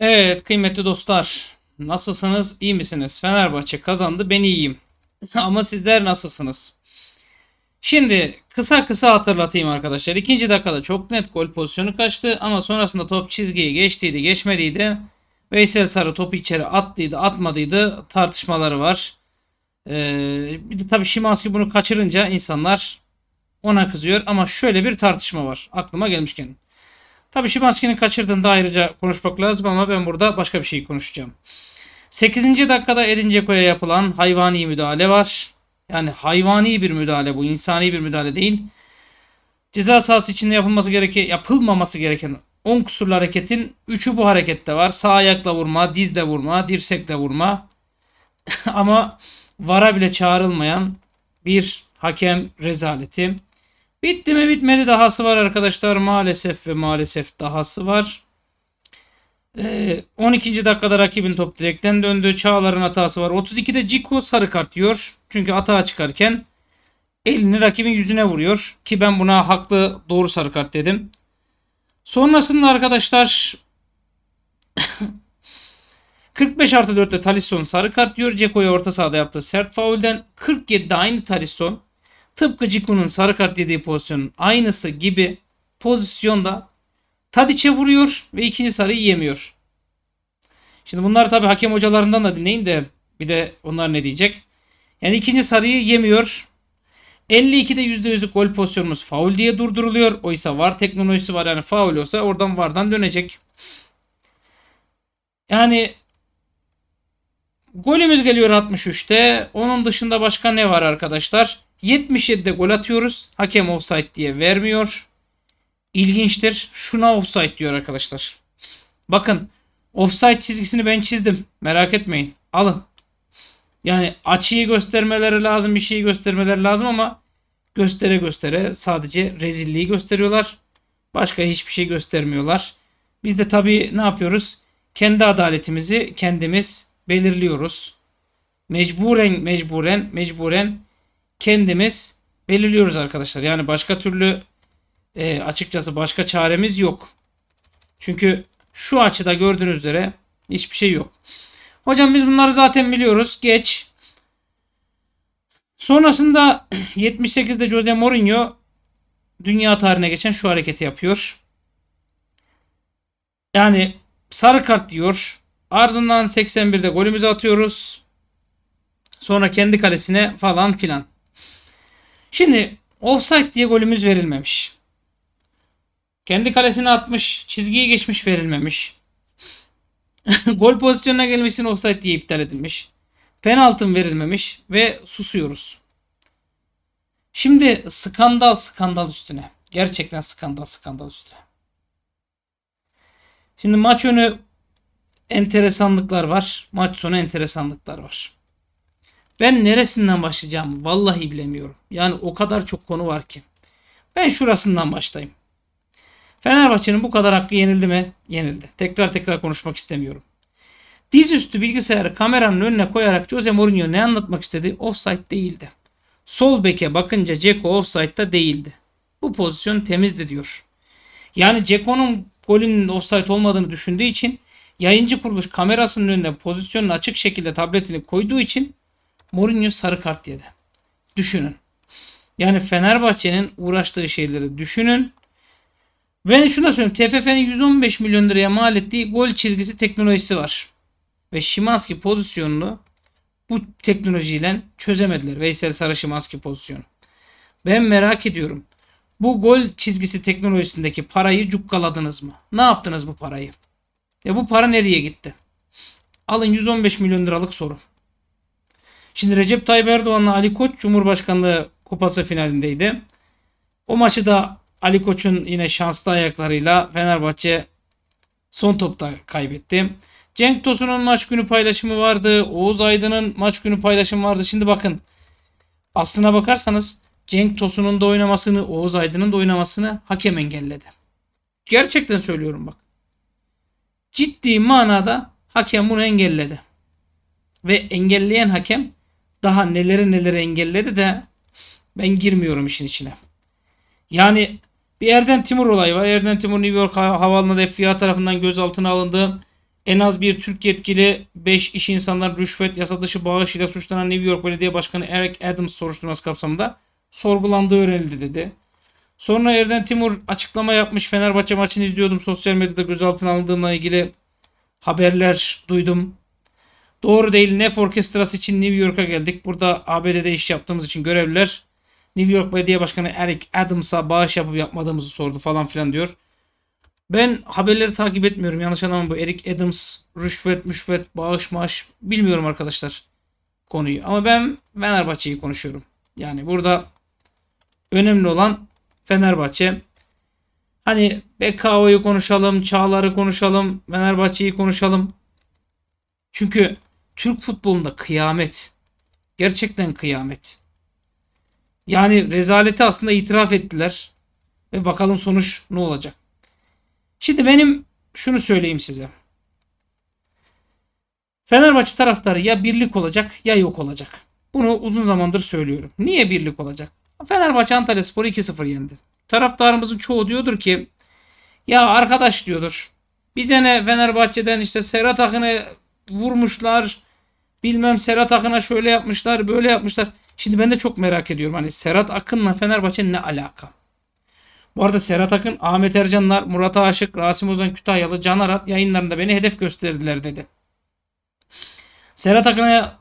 Evet kıymetli dostlar. Nasılsınız? İyi misiniz? Fenerbahçe kazandı. Ben iyiyim. Ama sizler nasılsınız? Şimdi kısa kısa hatırlatayım arkadaşlar. İkinci dakikada çok net gol pozisyonu kaçtı ama sonrasında top çizgiyi geçtiydi, geçmediydi. Veysel Sarı topu içeri attıydı, atmadıydı tartışmaları var. Ee, bir de tabii Şimanski bunu kaçırınca insanlar ona kızıyor ama şöyle bir tartışma var aklıma gelmişken. Tabii şu Şimanski'nin kaçırdığını da ayrıca konuşmak lazım ama ben burada başka bir şey konuşacağım. 8. dakikada Edin Dzeko'ya yapılan hayvani müdahale var. Yani hayvani bir müdahale bu. insani bir müdahale değil. Ceza sahası içinde yapılması gereken, yapılmaması gereken 10 kusurlu hareketin 3'ü bu harekette var. Sağ ayakla vurma, dizle vurma, dirsekle vurma. ama vara bile çağrılmayan bir hakem rezaleti. Bitti mi bitmedi dahası var arkadaşlar. Maalesef ve maalesef dahası var. 12. Ee, dakikada rakibin top direkten döndü. Çağlar'ın hatası var. 32'de Ciko sarı kart yiyor. Çünkü atağa çıkarken elini rakibin yüzüne vuruyor. Ki ben buna haklı doğru sarı kart dedim. Sonrasında arkadaşlar 45 artı 4'te Talisson sarı kart yiyor. Ceko'ya orta sahada yaptığı sert faulden 47'de aynı Talisson tıpkı Ciku'nun sarı kart yediği pozisyonun aynısı gibi pozisyonda Tadiç'e vuruyor ve ikinci sarıyı yemiyor. Şimdi bunlar tabi hakem hocalarından da dinleyin de bir de onlar ne diyecek. Yani ikinci sarıyı yemiyor. 52'de %100'lük gol pozisyonumuz faul diye durduruluyor. Oysa var teknolojisi var yani faul olsa oradan vardan dönecek. Yani golümüz geliyor 63'te. Onun dışında başka ne var arkadaşlar? 77'de gol atıyoruz. Hakem offside diye vermiyor. İlginçtir. Şuna offside diyor arkadaşlar. Bakın offside çizgisini ben çizdim. Merak etmeyin. Alın. Yani açıyı göstermeleri lazım, bir şeyi göstermeleri lazım ama göstere göstere sadece rezilliği gösteriyorlar. Başka hiçbir şey göstermiyorlar. Biz de tabii ne yapıyoruz? Kendi adaletimizi kendimiz belirliyoruz. Mecburen, mecburen, mecburen kendimiz belirliyoruz arkadaşlar. Yani başka türlü e, açıkçası başka çaremiz yok. Çünkü şu açıda gördüğünüz üzere hiçbir şey yok. Hocam biz bunları zaten biliyoruz. Geç. Sonrasında 78'de Jose Mourinho dünya tarihine geçen şu hareketi yapıyor. Yani sarı kart diyor. Ardından 81'de golümüzü atıyoruz. Sonra kendi kalesine falan filan. Şimdi offside diye golümüz verilmemiş. Kendi kalesine atmış, çizgiyi geçmiş verilmemiş. Gol pozisyonuna gelmişsin offside diye iptal edilmiş. Penaltım verilmemiş ve susuyoruz. Şimdi skandal skandal üstüne. Gerçekten skandal skandal üstüne. Şimdi maç önü enteresanlıklar var. Maç sonu enteresanlıklar var. Ben neresinden başlayacağım vallahi bilemiyorum. Yani o kadar çok konu var ki. Ben şurasından başlayayım. Fenerbahçe'nin bu kadar hakkı yenildi mi? Yenildi. Tekrar tekrar konuşmak istemiyorum. Dizüstü bilgisayarı kameranın önüne koyarak Jose Mourinho ne anlatmak istedi? Offside değildi. Sol beke bakınca Ceko offside'da değildi. Bu pozisyon temizdi diyor. Yani Ceko'nun golünün offside olmadığını düşündüğü için yayıncı kuruluş kamerasının önüne pozisyonun açık şekilde tabletini koyduğu için Mourinho sarı kart yedi. Düşünün. Yani Fenerbahçe'nin uğraştığı şeyleri düşünün. Ben şunu da söyleyeyim. TFF'nin 115 milyon liraya mal ettiği gol çizgisi teknolojisi var. Ve Şimanski pozisyonunu bu teknolojiyle çözemediler. Veysel Sarı Şimanski pozisyonu. Ben merak ediyorum. Bu gol çizgisi teknolojisindeki parayı cukkaladınız mı? Ne yaptınız bu parayı? Ya bu para nereye gitti? Alın 115 milyon liralık soru. Şimdi Recep Tayyip Erdoğan'la Ali Koç Cumhurbaşkanlığı kupası finalindeydi. O maçı da Ali Koç'un yine şanslı ayaklarıyla Fenerbahçe son topta kaybetti. Cenk Tosun'un maç günü paylaşımı vardı. Oğuz Aydın'ın maç günü paylaşımı vardı. Şimdi bakın aslına bakarsanız Cenk Tosun'un da oynamasını, Oğuz Aydın'ın da oynamasını hakem engelledi. Gerçekten söylüyorum bak. Ciddi manada hakem bunu engelledi. Ve engelleyen hakem daha nelere nelere engelledi de ben girmiyorum işin içine. Yani bir Erden Timur olayı var. Erden Timur New York Havaalanı'nda FBI tarafından gözaltına alındı. En az bir Türk yetkili 5 iş insanlar rüşvet, yasa dışı bağış ile suçlanan New York Belediye Başkanı Eric Adams soruşturması kapsamında sorgulandığı öğrenildi dedi. Sonra Erden Timur açıklama yapmış. Fenerbahçe maçını izliyordum. Sosyal medyada gözaltına alındığımla ilgili haberler duydum. Doğru değil. Nef Orkestrası için New York'a geldik. Burada ABD'de iş yaptığımız için görevliler New York Belediye Başkanı Eric Adams'a bağış yapıp yapmadığımızı sordu falan filan diyor. Ben haberleri takip etmiyorum. Yanlış anlamam bu. Eric Adams, rüşvet, müşvet, bağış, maaş bilmiyorum arkadaşlar konuyu. Ama ben Fenerbahçe'yi konuşuyorum. Yani burada önemli olan Fenerbahçe. Hani Bekao'yu konuşalım, Çağlar'ı konuşalım, Fenerbahçe'yi konuşalım. Çünkü Türk futbolunda kıyamet. Gerçekten kıyamet. Yani rezaleti aslında itiraf ettiler. Ve bakalım sonuç ne olacak. Şimdi benim şunu söyleyeyim size. Fenerbahçe taraftarı ya birlik olacak ya yok olacak. Bunu uzun zamandır söylüyorum. Niye birlik olacak? Fenerbahçe Antalya Sporu 2-0 yendi. Taraftarımızın çoğu diyordur ki ya arkadaş diyordur. Bize ne Fenerbahçe'den işte Serhat Akın'ı vurmuşlar. Bilmem Serhat Akın'a şöyle yapmışlar, böyle yapmışlar. Şimdi ben de çok merak ediyorum. Hani Serhat Akın'la Fenerbahçe ne alaka? Bu arada Serhat Akın, Ahmet Ercanlar, Murat Aşık, Rasim Ozan Kütahyalı, Can Arat yayınlarında beni hedef gösterdiler dedi. Serhat Akın'a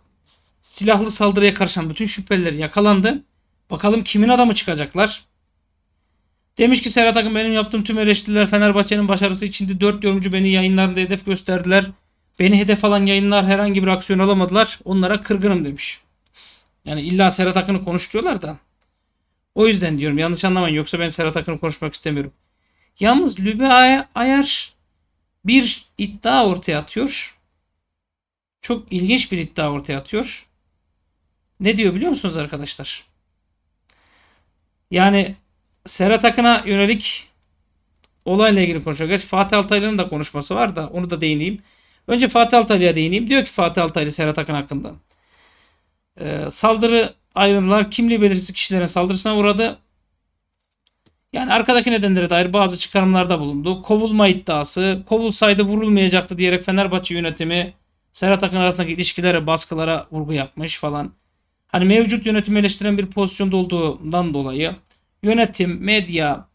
silahlı saldırıya karışan bütün şüpheliler yakalandı. Bakalım kimin adamı çıkacaklar? Demiş ki Serhat Akın benim yaptığım tüm eleştiriler Fenerbahçe'nin başarısı içindi. Dört yorumcu beni yayınlarında hedef gösterdiler. Beni hedef alan yayınlar herhangi bir aksiyon alamadılar. Onlara kırgınım demiş. Yani illa Serhat Akın'ı konuş da. O yüzden diyorum yanlış anlamayın. Yoksa ben Serhat Akın'ı konuşmak istemiyorum. Yalnız Lübe Ayar bir iddia ortaya atıyor. Çok ilginç bir iddia ortaya atıyor. Ne diyor biliyor musunuz arkadaşlar? Yani Serhat Akın'a yönelik olayla ilgili konuşuyor. Gerçi Fatih Altaylı'nın da konuşması var da onu da değineyim. Önce Fatih Altaylı'ya değineyim. Diyor ki Fatih Altaylı Serhat Akın hakkında. Ee, saldırı ayrıntılar kimliği belirsiz kişilerin saldırısına uğradı. Yani arkadaki nedenlere dair bazı çıkarımlarda bulundu. Kovulma iddiası, kovulsaydı vurulmayacaktı diyerek Fenerbahçe yönetimi Serhat Akın arasındaki ilişkilere, baskılara vurgu yapmış falan. Hani mevcut yönetimi eleştiren bir pozisyonda olduğundan dolayı yönetim, medya,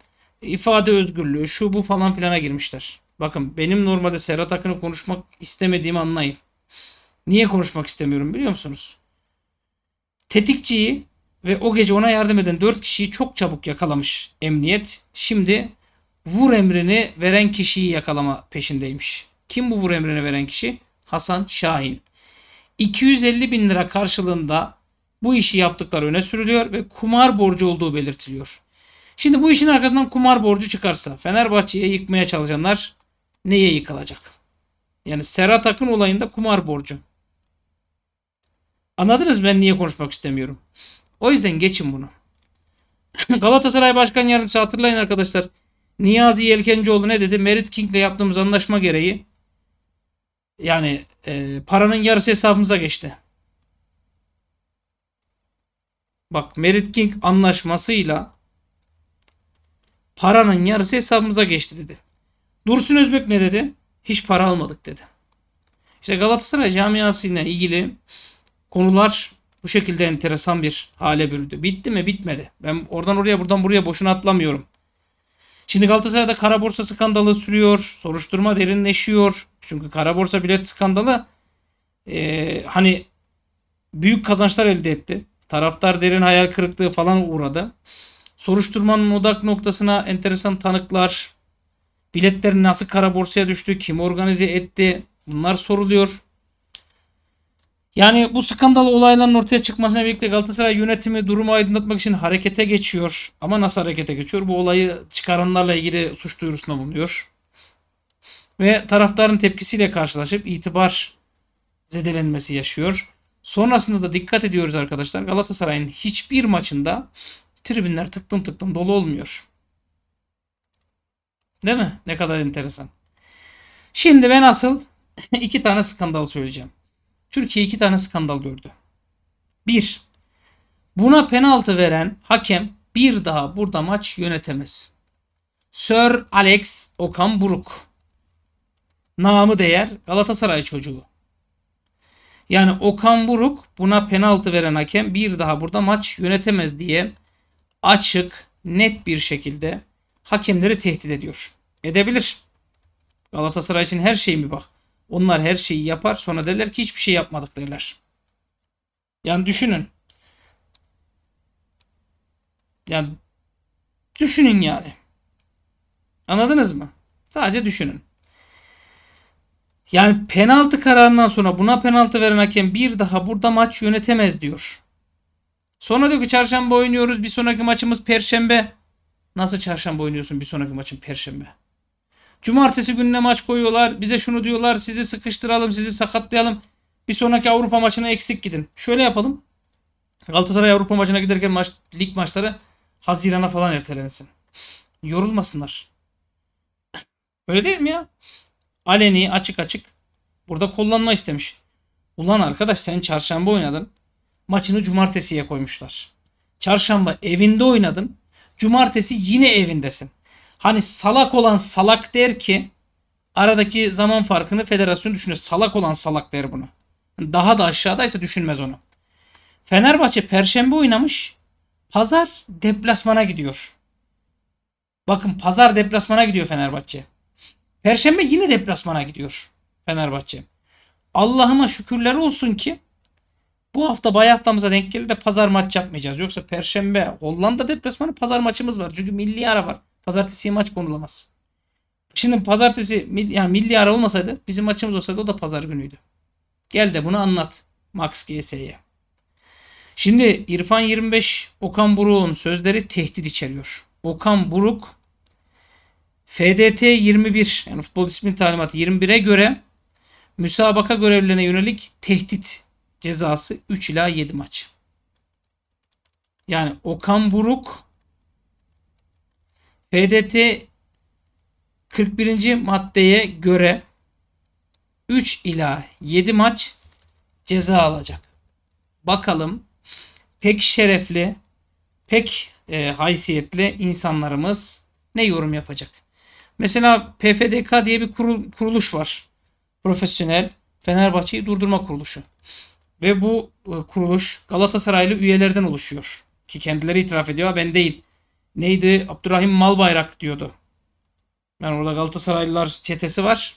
ifade özgürlüğü, şu bu falan filana girmişler. Bakın benim normalde Serhat Akın'ı konuşmak istemediğimi anlayın. Niye konuşmak istemiyorum biliyor musunuz? Tetikçiyi ve o gece ona yardım eden 4 kişiyi çok çabuk yakalamış emniyet. Şimdi vur emrini veren kişiyi yakalama peşindeymiş. Kim bu vur emrini veren kişi? Hasan Şahin. 250 bin lira karşılığında bu işi yaptıkları öne sürülüyor ve kumar borcu olduğu belirtiliyor. Şimdi bu işin arkasından kumar borcu çıkarsa Fenerbahçe'ye yıkmaya çalışanlar neye yıkılacak? Yani Serhat Akın olayında kumar borcu. Anladınız ben niye konuşmak istemiyorum. O yüzden geçin bunu. Galatasaray Başkan Yardımcısı hatırlayın arkadaşlar. Niyazi Yelkencioğlu ne dedi? Merit King'le yaptığımız anlaşma gereği yani e, paranın yarısı hesabımıza geçti. Bak Merit King anlaşmasıyla paranın yarısı hesabımıza geçti dedi. Dursun Özbek ne dedi? Hiç para almadık dedi. İşte Galatasaray camiası ile ilgili konular bu şekilde enteresan bir hale bürüdü. Bitti mi? Bitmedi. Ben oradan oraya buradan buraya boşuna atlamıyorum. Şimdi Galatasaray'da kara borsa skandalı sürüyor. Soruşturma derinleşiyor. Çünkü kara borsa bilet skandalı e, hani büyük kazançlar elde etti. Taraftar derin hayal kırıklığı falan uğradı. Soruşturmanın odak noktasına enteresan tanıklar, Biletlerin nasıl kara borsaya düştü? Kim organize etti? Bunlar soruluyor. Yani bu skandal olayların ortaya çıkmasına birlikte Galatasaray yönetimi durumu aydınlatmak için harekete geçiyor. Ama nasıl harekete geçiyor? Bu olayı çıkaranlarla ilgili suç duyurusunda bulunuyor. Ve taraftarın tepkisiyle karşılaşıp itibar zedelenmesi yaşıyor. Sonrasında da dikkat ediyoruz arkadaşlar Galatasaray'ın hiçbir maçında tribünler tıktım tıktım dolu olmuyor. Değil mi? Ne kadar enteresan. Şimdi ben asıl iki tane skandal söyleyeceğim. Türkiye iki tane skandal gördü. Bir, buna penaltı veren hakem bir daha burada maç yönetemez. Sir Alex Okan Buruk. Namı değer Galatasaray çocuğu. Yani Okan Buruk buna penaltı veren hakem bir daha burada maç yönetemez diye açık net bir şekilde hakemleri tehdit ediyor. Edebilir. Galatasaray için her şey mi bak. Onlar her şeyi yapar sonra derler ki hiçbir şey yapmadık derler. Yani düşünün. Yani düşünün yani. Anladınız mı? Sadece düşünün. Yani penaltı kararından sonra buna penaltı veren hakem bir daha burada maç yönetemez diyor. Sonra diyor ki çarşamba oynuyoruz. Bir sonraki maçımız perşembe. Nasıl çarşamba oynuyorsun bir sonraki maçın perşembe? Cumartesi gününe maç koyuyorlar. Bize şunu diyorlar. Sizi sıkıştıralım, sizi sakatlayalım. Bir sonraki Avrupa maçına eksik gidin. Şöyle yapalım. Galatasaray Avrupa maçına giderken maç, lig maçları Haziran'a falan ertelensin. Yorulmasınlar. Öyle değil mi ya? Aleni açık açık burada kullanma istemiş. Ulan arkadaş sen çarşamba oynadın. Maçını cumartesiye koymuşlar. Çarşamba evinde oynadın. Cumartesi yine evindesin. Hani salak olan salak der ki aradaki zaman farkını federasyon düşünür. Salak olan salak der bunu. Daha da aşağıdaysa düşünmez onu. Fenerbahçe perşembe oynamış. Pazar deplasmana gidiyor. Bakın pazar deplasmana gidiyor Fenerbahçe. Perşembe yine deplasmana gidiyor Fenerbahçe. Allah'ıma şükürler olsun ki bu hafta bay haftamıza denk geldi de pazar maç yapmayacağız. Yoksa perşembe Hollanda deplasmanı pazar maçımız var. Çünkü milli ara var. Pazartesi maç konulamaz. Şimdi pazartesi yani milli ara olmasaydı bizim maçımız olsaydı o da pazar günüydü. Gel de bunu anlat Max GS'ye. Şimdi İrfan 25 Okan Buruk'un sözleri tehdit içeriyor. Okan Buruk FDT 21 yani futbol disiplin talimatı 21'e göre müsabaka görevlerine yönelik tehdit cezası 3 ila 7 maç. Yani Okan Buruk PDT 41. maddeye göre 3 ila 7 maç ceza alacak. Bakalım pek şerefli, pek e, haysiyetli insanlarımız ne yorum yapacak? Mesela PFDK diye bir kurul, kuruluş var. Profesyonel Fenerbahçe'yi durdurma kuruluşu. Ve bu e, kuruluş Galatasaraylı üyelerden oluşuyor. Ki kendileri itiraf ediyor ben değil. Neydi Abdurrahim Malbayrak diyordu. Yani orada Galatasaraylılar çetesi var.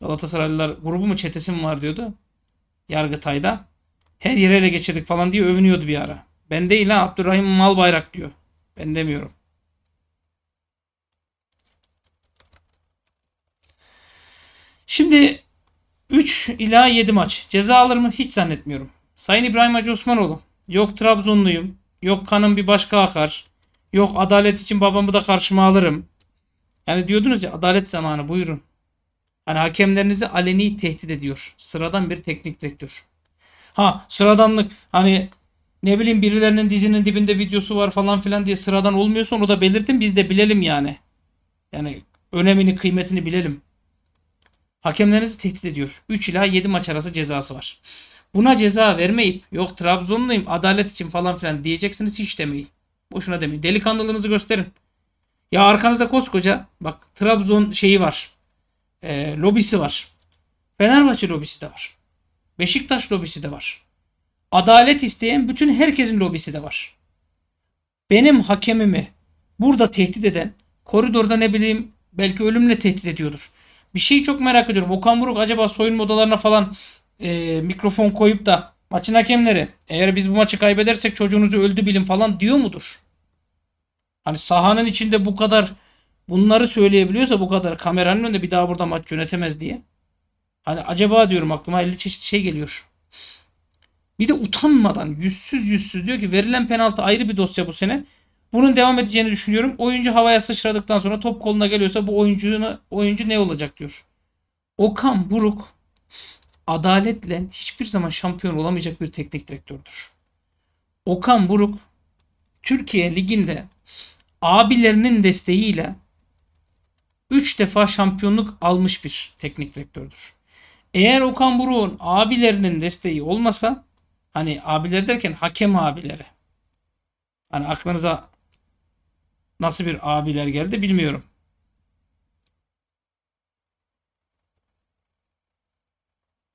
Galatasaraylılar grubu mu çetesi mi var diyordu. Yargıtay'da. Her yere ele geçirdik falan diye övünüyordu bir ara. Ben değil ha Abdurrahim Malbayrak diyor. Ben demiyorum. Şimdi 3 ila 7 maç. Ceza alır mı? Hiç zannetmiyorum. Sayın İbrahim Hacı Osmanoğlu. Yok Trabzonluyum. Yok kanım bir başka akar. Yok adalet için babamı da karşıma alırım. Yani diyordunuz ya adalet zamanı buyurun. Hani hakemlerinizi aleni tehdit ediyor. Sıradan bir teknik direktör. Ha sıradanlık hani ne bileyim birilerinin dizinin dibinde videosu var falan filan diye sıradan olmuyorsa onu da belirtin biz de bilelim yani. Yani önemini kıymetini bilelim. Hakemlerinizi tehdit ediyor. 3 ila 7 maç arası cezası var. Buna ceza vermeyip yok Trabzonluyum adalet için falan filan diyeceksiniz hiç demeyin. Boşuna demeyin. Delikanlılığınızı gösterin. Ya arkanızda koskoca bak Trabzon şeyi var. E, lobisi var. Fenerbahçe lobisi de var. Beşiktaş lobisi de var. Adalet isteyen bütün herkesin lobisi de var. Benim hakemimi burada tehdit eden koridorda ne bileyim belki ölümle tehdit ediyordur. Bir şeyi çok merak ediyorum. Okan Buruk acaba soyunma odalarına falan e, mikrofon koyup da maçın hakemleri eğer biz bu maçı kaybedersek çocuğunuzu öldü bilin falan diyor mudur? Hani sahanın içinde bu kadar bunları söyleyebiliyorsa bu kadar kameranın önünde bir daha burada maç yönetemez diye. Hani acaba diyorum aklıma 50 çeşit şey geliyor. Bir de utanmadan yüzsüz yüzsüz diyor ki verilen penaltı ayrı bir dosya bu sene. Bunun devam edeceğini düşünüyorum. Oyuncu havaya sıçradıktan sonra top koluna geliyorsa bu oyuncuna, oyuncu ne olacak diyor. Okan Buruk adaletle hiçbir zaman şampiyon olamayacak bir teknik direktördür. Okan Buruk Türkiye Ligi'nde abilerinin desteğiyle 3 defa şampiyonluk almış bir teknik direktördür. Eğer Okan Buruk'un abilerinin desteği olmasa hani abiler derken hakem abileri. Hani aklınıza Nasıl bir abiler geldi bilmiyorum.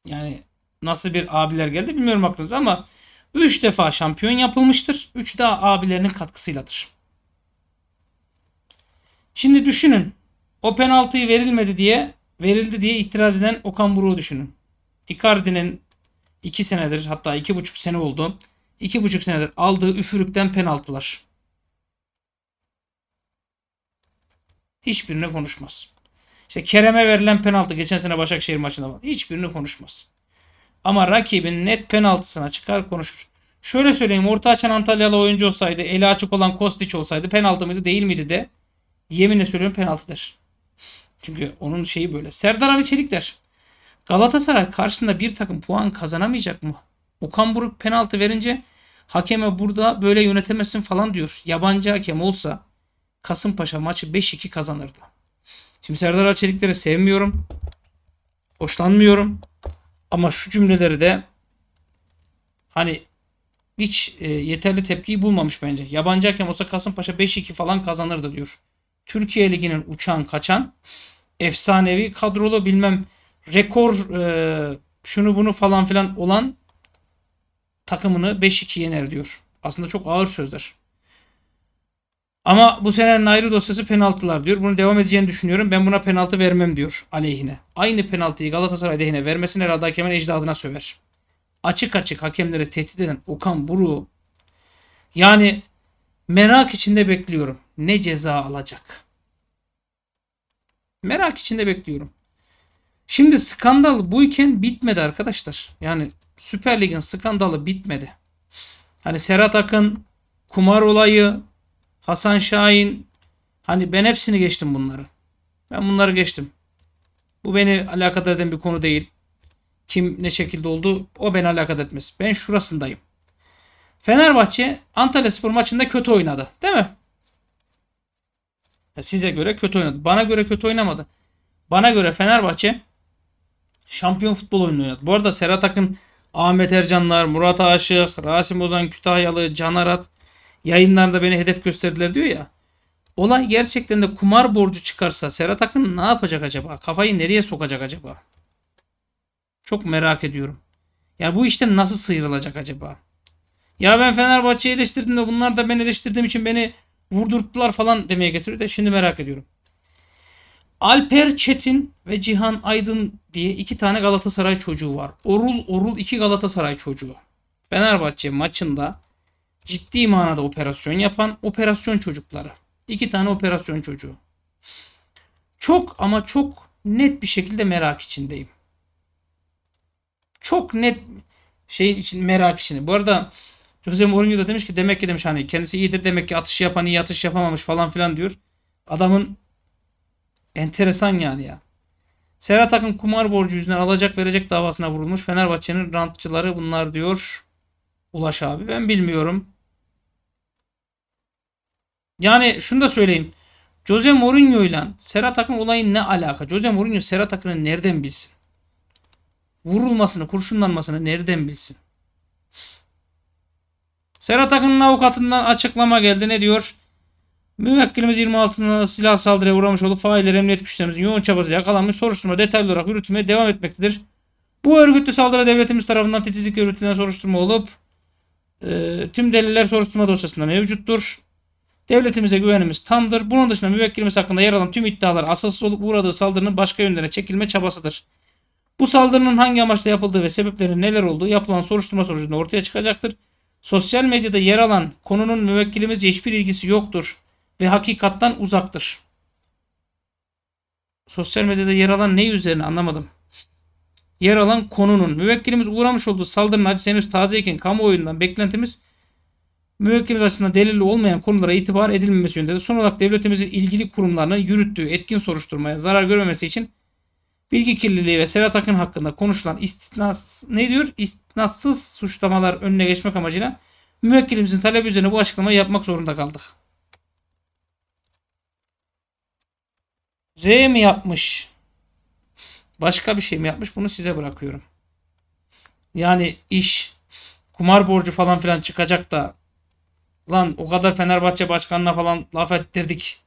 Yani nasıl bir abiler geldi bilmiyorum aklınıza ama 3 defa şampiyon yapılmıştır. 3 daha abilerinin katkısıyladır. Şimdi düşünün. O penaltıyı verilmedi diye verildi diye itiraz eden Okan Buruk'u düşünün. Icardi'nin 2 senedir hatta 2,5 sene oldu. 2,5 senedir aldığı üfürükten penaltılar. Hiçbirine konuşmaz. İşte Kerem'e verilen penaltı geçen sene Başakşehir maçında var. Hiçbirini konuşmaz. Ama rakibin net penaltısına çıkar konuşur. Şöyle söyleyeyim orta açan Antalyalı oyuncu olsaydı eli açık olan Kostiç olsaydı penaltı mıydı değil miydi de yeminle söylüyorum penaltı der. Çünkü onun şeyi böyle. Serdar Ali Çelik der. Galatasaray karşısında bir takım puan kazanamayacak mı? Okan Buruk penaltı verince hakeme burada böyle yönetemezsin falan diyor. Yabancı hakem olsa Kasımpaşa maçı 5-2 kazanırdı. Şimdi Serdar Açelikleri sevmiyorum. Hoşlanmıyorum. Ama şu cümleleri de hani hiç e, yeterli tepkiyi bulmamış bence. Yabancı hakem olsa Kasımpaşa 5-2 falan kazanırdı diyor. Türkiye Ligi'nin uçan kaçan efsanevi kadrolu bilmem rekor e, şunu bunu falan filan olan takımını 5-2 yener diyor. Aslında çok ağır sözler. Ama bu senenin ayrı dosyası penaltılar diyor. Bunu devam edeceğini düşünüyorum. Ben buna penaltı vermem diyor aleyhine. Aynı penaltıyı Galatasaray aleyhine vermesine herhalde hakemin ecdadına söver. Açık açık hakemlere tehdit eden Okan Buru. Yani merak içinde bekliyorum. Ne ceza alacak? Merak içinde bekliyorum. Şimdi skandal bu iken bitmedi arkadaşlar. Yani Süper Lig'in skandalı bitmedi. Hani Serhat Akın kumar olayı, Hasan Şahin. Hani ben hepsini geçtim bunları. Ben bunları geçtim. Bu beni alakadar eden bir konu değil. Kim ne şekilde oldu o beni alakadar etmez. Ben şurasındayım. Fenerbahçe Antalya Spor maçında kötü oynadı. Değil mi? Size göre kötü oynadı. Bana göre kötü oynamadı. Bana göre Fenerbahçe şampiyon futbol oyunu oynadı. Bu arada Serhat Akın, Ahmet Ercanlar, Murat Aşık, Rasim Ozan Kütahyalı, Can Arat, yayınlarda beni hedef gösterdiler diyor ya. Olay gerçekten de kumar borcu çıkarsa Serhat Akın ne yapacak acaba? Kafayı nereye sokacak acaba? Çok merak ediyorum. Yani bu işten nasıl sıyrılacak acaba? Ya ben Fenerbahçe'yi eleştirdim de bunlar da beni eleştirdiğim için beni vurdurttular falan demeye getiriyor da şimdi merak ediyorum. Alper Çetin ve Cihan Aydın diye iki tane Galatasaray çocuğu var. Orul Orul iki Galatasaray çocuğu. Fenerbahçe maçında ciddi manada operasyon yapan operasyon çocukları. İki tane operasyon çocuğu. Çok ama çok net bir şekilde merak içindeyim. Çok net şey için merak içinde. Bu arada Jose Mourinho da demiş ki demek ki demiş hani kendisi iyidir demek ki atış yapan iyi atış yapamamış falan filan diyor. Adamın enteresan yani ya. Serhat Akın kumar borcu yüzünden alacak verecek davasına vurulmuş. Fenerbahçe'nin rantçıları bunlar diyor. Ulaş abi ben bilmiyorum. Yani şunu da söyleyeyim. Jose Mourinho ile Serhat Akın olayın ne alaka? Jose Mourinho Serhat Akın'ı nereden bilsin? Vurulmasını, kurşunlanmasını nereden bilsin? Serhat Akın'ın avukatından açıklama geldi. Ne diyor? Müvekkilimiz 26'sında silah saldırıya uğramış olup failler emniyet güçlerimizin yoğun çabası yakalanmış soruşturma detaylı olarak yürütmeye devam etmektedir. Bu örgütlü saldırı devletimiz tarafından titizlikle yürütülen soruşturma olup e, tüm deliller soruşturma dosyasında mevcuttur. Devletimize güvenimiz tamdır. Bunun dışında müvekkilimiz hakkında yer alan tüm iddialar asılsız olup uğradığı saldırının başka yönlere çekilme çabasıdır. Bu saldırının hangi amaçla yapıldığı ve sebeplerinin neler olduğu yapılan soruşturma sonucunda ortaya çıkacaktır. Sosyal medyada yer alan konunun müvekkilimizce hiçbir ilgisi yoktur ve hakikattan uzaktır. Sosyal medyada yer alan ne üzerine anlamadım. Yer alan konunun müvekkilimiz uğramış olduğu saldırının acısı henüz tazeyken kamuoyundan beklentimiz müvekkiliz açısından delilli olmayan konulara itibar edilmemesi yönünde de son olarak devletimizin ilgili kurumlarının yürüttüğü etkin soruşturmaya zarar görmemesi için bilgi kirliliği ve Serhat Akın hakkında konuşulan istisnas ne diyor? İstisnassız suçlamalar önüne geçmek amacıyla müvekkilimizin talebi üzerine bu açıklamayı yapmak zorunda kaldık. R mi yapmış? Başka bir şey mi yapmış? Bunu size bırakıyorum. Yani iş kumar borcu falan filan çıkacak da Lan o kadar Fenerbahçe başkanına falan laf ettirdik.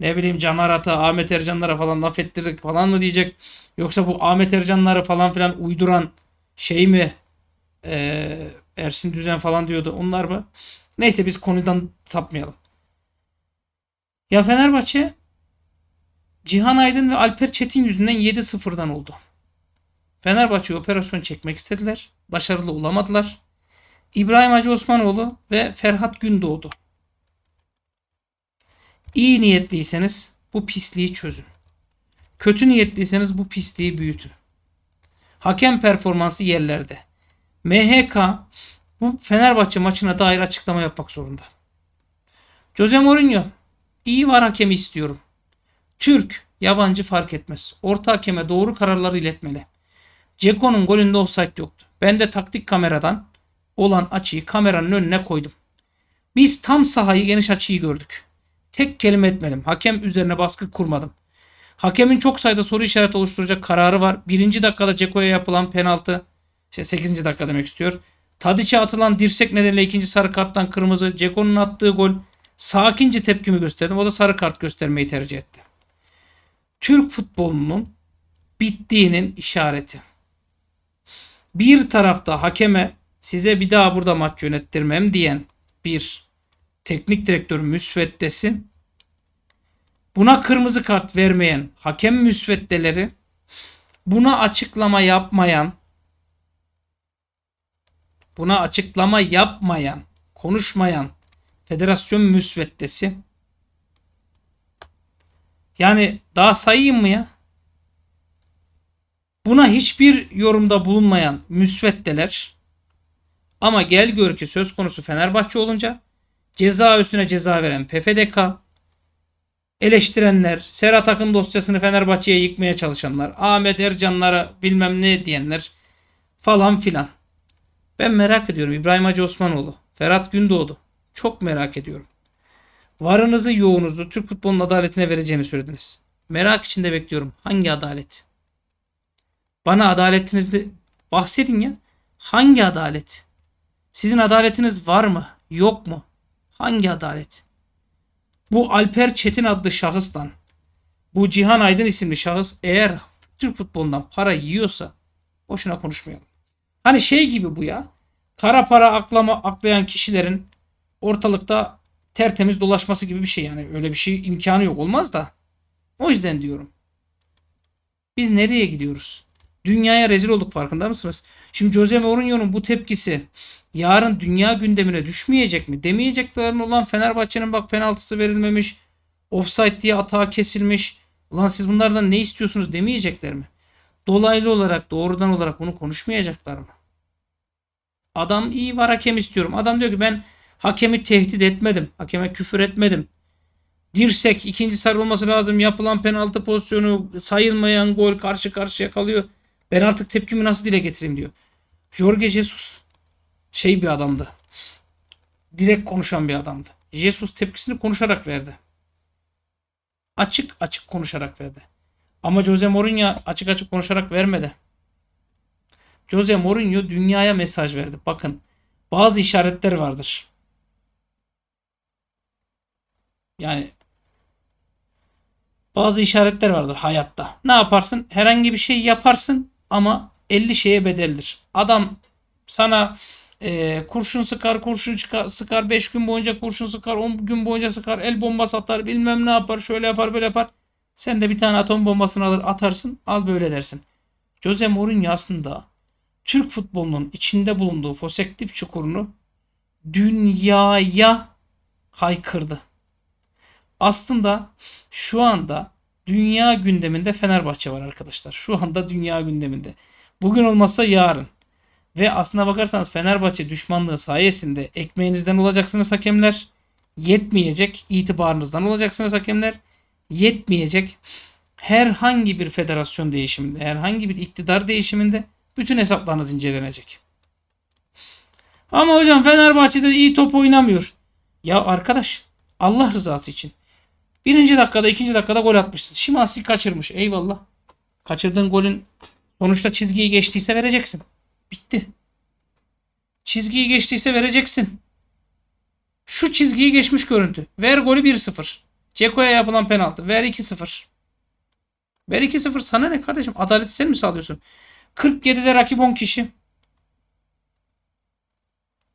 Ne bileyim Caner Ata, Ahmet Ercanlara falan laf ettirdik falan mı diyecek. Yoksa bu Ahmet Ercanları falan filan uyduran şey mi? Ee, Ersin Düzen falan diyordu. Onlar mı? Neyse biz konudan sapmayalım. Ya Fenerbahçe Cihan Aydın ve Alper Çetin yüzünden 7-0'dan oldu. Fenerbahçe operasyon çekmek istediler. Başarılı olamadılar. İbrahim Hacı Osmanoğlu ve Ferhat Gündoğdu. İyi niyetliyseniz bu pisliği çözün. Kötü niyetliyseniz bu pisliği büyütün. Hakem performansı yerlerde. MHK bu Fenerbahçe maçına dair açıklama yapmak zorunda. Jose Mourinho iyi var hakemi istiyorum. Türk, yabancı fark etmez. Orta hakeme doğru kararları iletmeli. Ceko'nun golünde offside yoktu. Ben de taktik kameradan olan açıyı kameranın önüne koydum. Biz tam sahayı geniş açıyı gördük. Tek kelime etmedim. Hakem üzerine baskı kurmadım. Hakemin çok sayıda soru işareti oluşturacak kararı var. Birinci dakikada Ceko'ya yapılan penaltı. Şey, işte 8. dakika demek istiyor. Tadiç'e atılan dirsek nedeniyle ikinci sarı karttan kırmızı. Ceko'nun attığı gol. Sakince tepkimi gösterdim. O da sarı kart göstermeyi tercih etti. Türk futbolunun bittiğinin işareti. Bir tarafta hakeme size bir daha burada maç yönettirmem diyen bir teknik direktör müsveddesi buna kırmızı kart vermeyen hakem müsveddeleri buna açıklama yapmayan buna açıklama yapmayan konuşmayan federasyon müsveddesi yani daha sayayım mı ya? Buna hiçbir yorumda bulunmayan müsveddeler ama gel gör ki söz konusu Fenerbahçe olunca ceza üstüne ceza veren PFDK, eleştirenler, Serhat Akın dosyasını Fenerbahçe'ye yıkmaya çalışanlar, Ahmet Ercanlara bilmem ne diyenler falan filan. Ben merak ediyorum İbrahim Hacı Osmanoğlu, Ferhat Gündoğdu. Çok merak ediyorum. Varınızı yoğunuzu Türk futbolunun adaletine vereceğini söylediniz. Merak içinde bekliyorum. Hangi adalet? Bana adaletinizde bahsedin ya. Hangi adalet? Sizin adaletiniz var mı? Yok mu? Hangi adalet? Bu Alper Çetin adlı şahıstan, bu Cihan Aydın isimli şahıs eğer Türk futbolundan para yiyorsa boşuna konuşmayalım. Hani şey gibi bu ya. Kara para aklama, aklayan kişilerin ortalıkta tertemiz dolaşması gibi bir şey yani. Öyle bir şey imkanı yok olmaz da. O yüzden diyorum. Biz nereye gidiyoruz? Dünyaya rezil olduk farkında mısınız? Şimdi Jose Mourinho'nun bu tepkisi yarın dünya gündemine düşmeyecek mi? Demeyecekler mi? Ulan Fenerbahçe'nin bak penaltısı verilmemiş. Offside diye atağa kesilmiş. Ulan siz bunlardan ne istiyorsunuz demeyecekler mi? Dolaylı olarak doğrudan olarak bunu konuşmayacaklar mı? Adam iyi var hakem istiyorum. Adam diyor ki ben hakemi tehdit etmedim. Hakeme küfür etmedim. Dirsek ikinci sarılması lazım. Yapılan penaltı pozisyonu sayılmayan gol karşı karşıya kalıyor. Ben artık tepkimi nasıl dile getireyim diyor. Jorge Jesus şey bir adamdı. Direkt konuşan bir adamdı. Jesus tepkisini konuşarak verdi. Açık açık konuşarak verdi. Ama Jose Mourinho açık açık konuşarak vermedi. Jose Mourinho dünyaya mesaj verdi. Bakın bazı işaretler vardır. Yani bazı işaretler vardır hayatta. Ne yaparsın? Herhangi bir şey yaparsın ama 50 şeye bedeldir. Adam sana e, kurşun sıkar, kurşun çıkar, sıkar, 5 gün boyunca kurşun sıkar, 10 gün boyunca sıkar, el bombası atar, bilmem ne yapar, şöyle yapar, böyle yapar. Sen de bir tane atom bombasını alır, atarsın, al böyle dersin. Jose Mourinho aslında Türk futbolunun içinde bulunduğu fosektif çukurunu dünyaya haykırdı. Aslında şu anda dünya gündeminde Fenerbahçe var arkadaşlar. Şu anda dünya gündeminde. Bugün olmazsa yarın. Ve aslına bakarsanız Fenerbahçe düşmanlığı sayesinde ekmeğinizden olacaksınız hakemler. Yetmeyecek itibarınızdan olacaksınız hakemler. Yetmeyecek herhangi bir federasyon değişiminde, herhangi bir iktidar değişiminde bütün hesaplarınız incelenecek. Ama hocam Fenerbahçe'de iyi top oynamıyor. Ya arkadaş Allah rızası için Birinci dakikada, ikinci dakikada gol atmışsın. Şimanski kaçırmış. Eyvallah. Kaçırdığın golün sonuçta çizgiyi geçtiyse vereceksin. Bitti. Çizgiyi geçtiyse vereceksin. Şu çizgiyi geçmiş görüntü. Ver golü 1-0. Ceko'ya yapılan penaltı. Ver 2-0. Ver 2-0 sana ne kardeşim? Adaleti sen mi sağlıyorsun? 47'de rakip 10 kişi.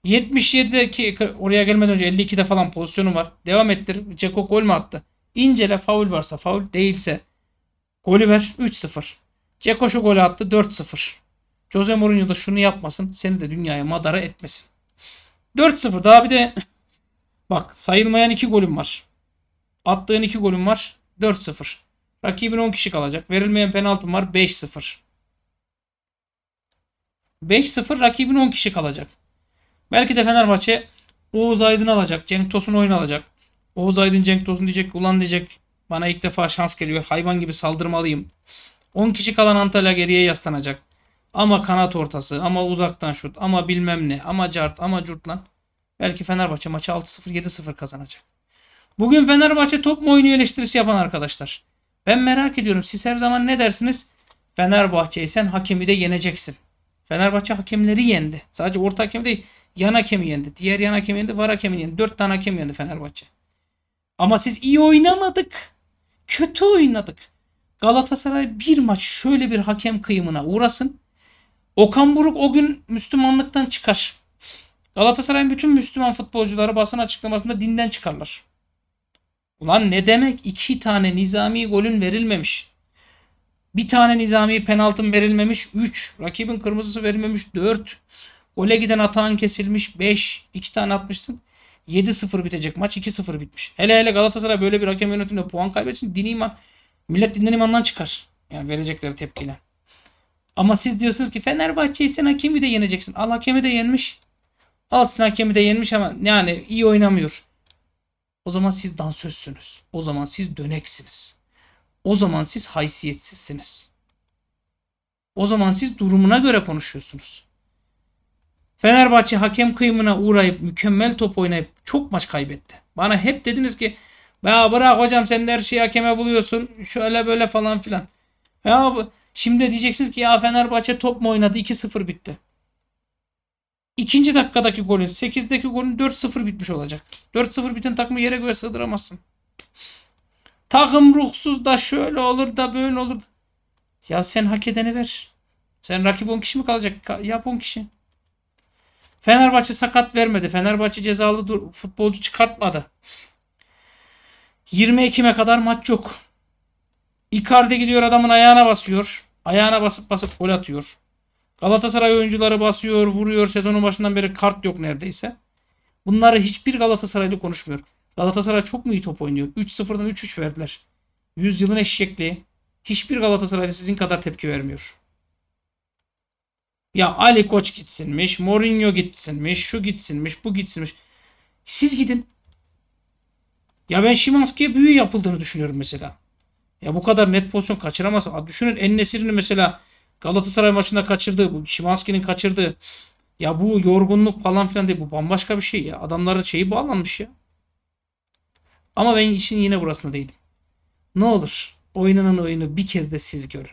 77'de ki oraya gelmeden önce 52'de falan pozisyonu var. Devam ettir. Ceko gol mü attı? İncele faul varsa faul değilse golü ver 3-0. Ceko şu golü attı 4-0. Jose Mourinho da şunu yapmasın. Seni de dünyaya madara etmesin. 4-0 daha bir de bak sayılmayan 2 golüm var. Attığın 2 golüm var. 4-0. Rakibin 10 kişi kalacak. Verilmeyen penaltım var 5-0. 5-0 rakibin 10 kişi kalacak. Belki de Fenerbahçe Oğuz Aydın alacak. Cenk Tosun oyun alacak. Oğuz Aydın Cenk Tosun diyecek ulan diyecek bana ilk defa şans geliyor hayvan gibi saldırmalıyım. 10 kişi kalan Antalya geriye yaslanacak. Ama kanat ortası ama uzaktan şut ama bilmem ne ama cart ama curt lan. Belki Fenerbahçe maçı 6-0 7-0 kazanacak. Bugün Fenerbahçe top mu oynuyor eleştirisi yapan arkadaşlar. Ben merak ediyorum siz her zaman ne dersiniz? Fenerbahçe'yi sen hakemi de yeneceksin. Fenerbahçe hakemleri yendi. Sadece orta hakem değil yan hakemi yendi. Diğer yan hakemi yendi var hakemi yendi. 4 tane hakem yendi Fenerbahçe. Ama siz iyi oynamadık. Kötü oynadık. Galatasaray bir maç şöyle bir hakem kıyımına uğrasın. Okan Buruk o gün Müslümanlıktan çıkar. Galatasaray'ın bütün Müslüman futbolcuları basın açıklamasında dinden çıkarlar. Ulan ne demek iki tane nizami golün verilmemiş. Bir tane nizami penaltın verilmemiş üç Rakibin kırmızısı verilmemiş dört Gole giden atağın kesilmiş beş iki tane atmışsın. 7-0 bitecek maç 2-0 bitmiş. Hele hele Galatasaray böyle bir hakem yönetimde puan kaybetsin din iman. Millet dinden imandan çıkar. Yani verecekleri tepkiler. Ama siz diyorsunuz ki Fenerbahçe'yi sen hakemi de yeneceksin. Al hakemi de yenmiş. Alsın hakemi de yenmiş ama yani iyi oynamıyor. O zaman siz dansözsünüz. O zaman siz döneksiniz. O zaman siz haysiyetsizsiniz. O zaman siz durumuna göre konuşuyorsunuz. Fenerbahçe hakem kıyımına uğrayıp mükemmel top oynayıp çok maç kaybetti. Bana hep dediniz ki ya bırak hocam sen her şeyi hakeme buluyorsun. Şöyle böyle falan filan. Ya şimdi diyeceksiniz ki ya Fenerbahçe top mu oynadı? 2-0 bitti. İkinci dakikadaki golün 8'deki golün 4-0 bitmiş olacak. 4-0 biten takımı yere göre sığdıramazsın. Takım ruhsuz da şöyle olur da böyle olur. Ya sen hak edeni ver. Sen rakip 10 kişi mi kalacak? Yap 10 kişi. Fenerbahçe sakat vermedi. Fenerbahçe cezalı futbolcu çıkartmadı. 20 Ekim'e kadar maç yok. Icardi gidiyor adamın ayağına basıyor. Ayağına basıp basıp gol atıyor. Galatasaray oyuncuları basıyor, vuruyor. Sezonun başından beri kart yok neredeyse. Bunları hiçbir Galatasaraylı konuşmuyor. Galatasaray çok mu iyi top oynuyor? 3-0'dan 3-3 verdiler. 100 yılın eşekliği. Hiçbir Galatasaraylı sizin kadar tepki vermiyor. Ya Ali Koç gitsinmiş, Mourinho gitsinmiş, şu gitsinmiş, bu gitsinmiş. Siz gidin. Ya ben Şimanski'ye büyü yapıldığını düşünüyorum mesela. Ya bu kadar net pozisyon kaçıramaz. Düşünün en nesirini mesela Galatasaray maçında kaçırdığı, bu Şimanski'nin kaçırdığı. Ya bu yorgunluk falan filan değil. Bu bambaşka bir şey ya. Adamların şeyi bağlanmış ya. Ama ben işin yine burasında değilim. Ne olur oynanın oyunu bir kez de siz görün.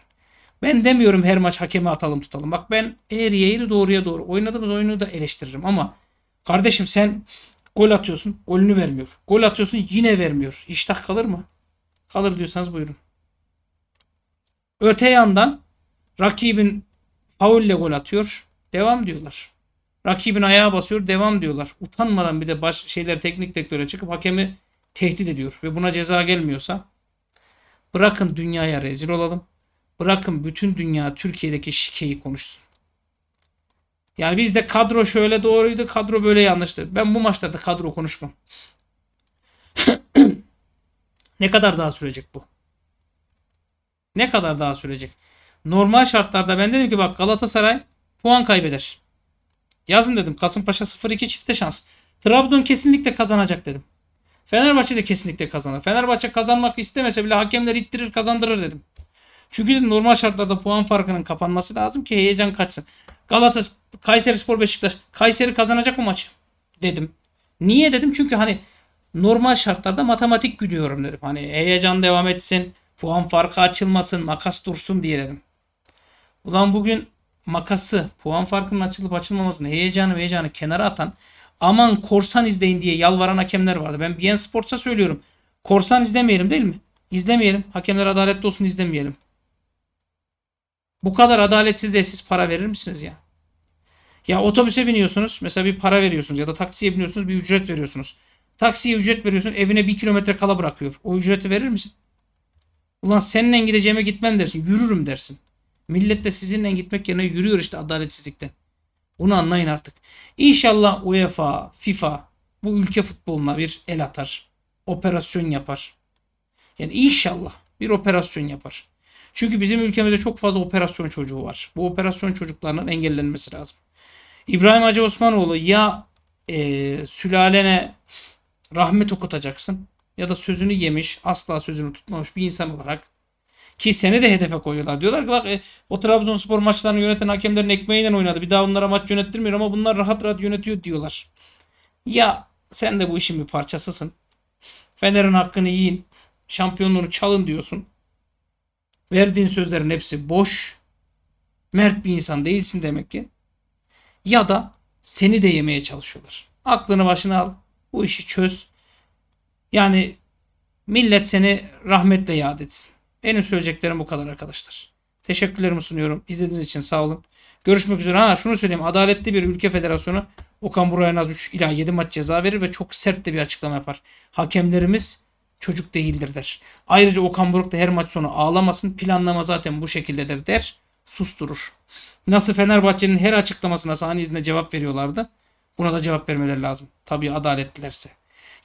Ben demiyorum her maç hakeme atalım tutalım. Bak ben eğriye eğri doğruya doğru oynadığımız oyunu da eleştiririm ama kardeşim sen gol atıyorsun golünü vermiyor. Gol atıyorsun yine vermiyor. İştah kalır mı? Kalır diyorsanız buyurun. Öte yandan rakibin faulle gol atıyor. Devam diyorlar. Rakibin ayağa basıyor. Devam diyorlar. Utanmadan bir de baş şeyler teknik direktöre çıkıp hakemi tehdit ediyor ve buna ceza gelmiyorsa bırakın dünyaya rezil olalım. Bırakın bütün dünya Türkiye'deki şikeyi konuşsun. Yani bizde kadro şöyle doğruydu, kadro böyle yanlıştı. Ben bu maçlarda kadro konuşmam. ne kadar daha sürecek bu? Ne kadar daha sürecek? Normal şartlarda ben dedim ki bak Galatasaray puan kaybeder. Yazın dedim Kasımpaşa 0-2 çifte şans. Trabzon kesinlikle kazanacak dedim. Fenerbahçe de kesinlikle kazanır. Fenerbahçe kazanmak istemese bile hakemler ittirir kazandırır dedim. Çünkü normal şartlarda puan farkının kapanması lazım ki heyecan kaçsın. Galatasaray, Kayseri Spor Beşiktaş. Kayseri kazanacak o maçı dedim. Niye dedim? Çünkü hani normal şartlarda matematik gidiyorum dedim. Hani heyecan devam etsin, puan farkı açılmasın, makas dursun diye dedim. Ulan bugün makası, puan farkının açılıp açılmamasını, heyecanı heyecanı kenara atan aman korsan izleyin diye yalvaran hakemler vardı. Ben BN Sports'a söylüyorum. Korsan izlemeyelim değil mi? İzlemeyelim. Hakemler adaletli olsun izlemeyelim. Bu kadar adaletsizliğe siz para verir misiniz ya? Ya otobüse biniyorsunuz mesela bir para veriyorsunuz ya da taksiye biniyorsunuz bir ücret veriyorsunuz. Taksiye ücret veriyorsun evine bir kilometre kala bırakıyor. O ücreti verir misin? Ulan seninle gideceğime gitmem dersin. Yürürüm dersin. Millet de sizinle gitmek yerine yürüyor işte adaletsizlikten. Bunu anlayın artık. İnşallah UEFA, FIFA bu ülke futboluna bir el atar. Operasyon yapar. Yani inşallah bir operasyon yapar. Çünkü bizim ülkemizde çok fazla operasyon çocuğu var. Bu operasyon çocuklarının engellenmesi lazım. İbrahim Hacı Osmanoğlu ya e, sülalene rahmet okutacaksın ya da sözünü yemiş, asla sözünü tutmamış bir insan olarak ki seni de hedefe koyuyorlar. Diyorlar ki bak e, o Trabzonspor maçlarını yöneten hakemlerin ekmeğiyle oynadı. Bir daha onlara maç yönettirmiyor ama bunlar rahat rahat yönetiyor diyorlar. Ya sen de bu işin bir parçasısın. Fener'in hakkını yiyin. Şampiyonluğunu çalın diyorsun. Verdiğin sözlerin hepsi boş. Mert bir insan değilsin demek ki. Ya da seni de yemeye çalışıyorlar. Aklını başına al. Bu işi çöz. Yani millet seni rahmetle yad etsin. Benim söyleyeceklerim bu kadar arkadaşlar. Teşekkürlerimi sunuyorum. İzlediğiniz için sağ olun. Görüşmek üzere. Ha şunu söyleyeyim. Adaletli bir ülke federasyonu Okan Buraya en az 3 ila 7 maç ceza verir ve çok sert de bir açıklama yapar. Hakemlerimiz çocuk değildir der. Ayrıca Okan Buruk da her maç sonu ağlamasın planlama zaten bu şekildedir der. Susturur. Nasıl Fenerbahçe'nin her açıklamasına sahne izne cevap veriyorlardı. Buna da cevap vermeleri lazım. Tabii adaletlilerse.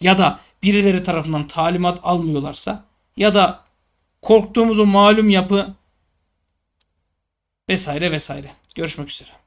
Ya da birileri tarafından talimat almıyorlarsa ya da korktuğumuz o malum yapı vesaire vesaire. Görüşmek üzere.